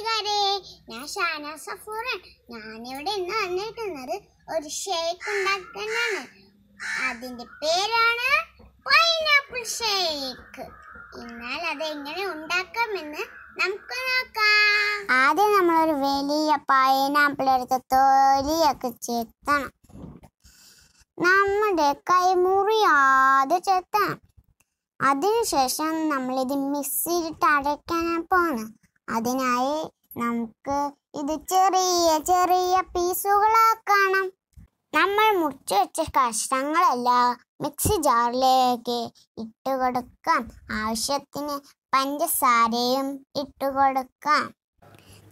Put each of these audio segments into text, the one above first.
കൂട്ടുകാരെ ഞാൻ ഷാന ഞാൻ ഞാനിവിടെ ഇന്ന് വന്നിരിക്കുന്നത് ഒരു ഷേക്ക് ഉണ്ടാക്കാനാണ് അതിൻ്റെ പേരാണ് പൈനാപ്പിൾ ഷേക്ക് എന്നാൽ അത് എങ്ങനെ ഉണ്ടാക്കാമെന്ന് നമുക്ക് നോക്കാം ആദ്യം നമ്മളൊരു വലിയ പൈനാപ്പിൾ എടുത്ത് തോലിയൊക്കെ ചെത്തണം നമ്മുടെ മുറിയാതെ ചെത്തണം അതിനുശേഷം നമ്മളിത് മിക്സിയിലിട്ട് അടയ്ക്കാനാണ് പോകുന്നത് അതിനായി നമുക്ക് ഇത് ചെറിയ ചെറിയ പീസുകളാക്കണം നമ്മൾ മുറിച്ചു വെച്ച കഷ്ണങ്ങളെല്ലാം മിക്സി ജാറിലേക്ക് ഇട്ട് കൊടുക്കാം ആവശ്യത്തിന് പഞ്ചസാരയും ഇട്ട് കൊടുക്കാം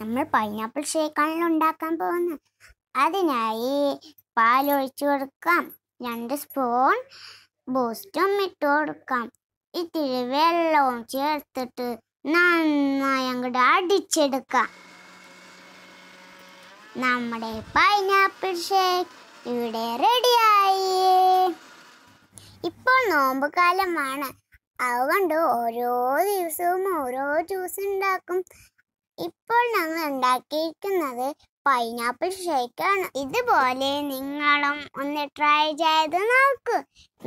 നമ്മൾ പൈനാപ്പിൾ ഷേക്കാണല്ലോ ഉണ്ടാക്കാൻ പോകുന്നത് അതിനായി പാലൊഴിച്ചു കൊടുക്കാം രണ്ട് സ്പൂൺ ബൂസ്റ്റും ഇട്ട് കൊടുക്കാം ഇത്തിരി വെള്ളവും ചേർത്തിട്ട് നന്നായി ഇവിടെ അടിച്ചെടുക്കാം നമ്മുടെ പൈനാപ്പിൾ ഷേക്ക് ഇവിടെ റെഡിയായി ഇപ്പോൾ നോമ്പുകാലമാണ് അതുകൊണ്ട് ഓരോ ദിവസവും ഓരോ ജ്യൂസ് ഉണ്ടാക്കും ഇപ്പോൾ ഞങ്ങൾ ഉണ്ടാക്കിയിരിക്കുന്നത് പൈനാപ്പിൾ ഷേക്കാണ് ഇതുപോലെ നിങ്ങളും ഒന്ന് ട്രൈ ചെയ്ത് നോക്കൂ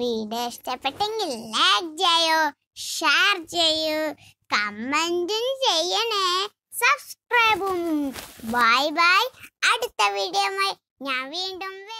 വീഡിയോ ഇഷ്ടപ്പെട്ടെങ്കിൽ ലൈക്ക് ചെയ്യൂ ഷെയർ ചെയ്യൂ കമൻറ്റും ചെയ്യൂ ബൈ ബൈ അടുത്ത വീഡിയോ ഞാൻ വീണ്ടും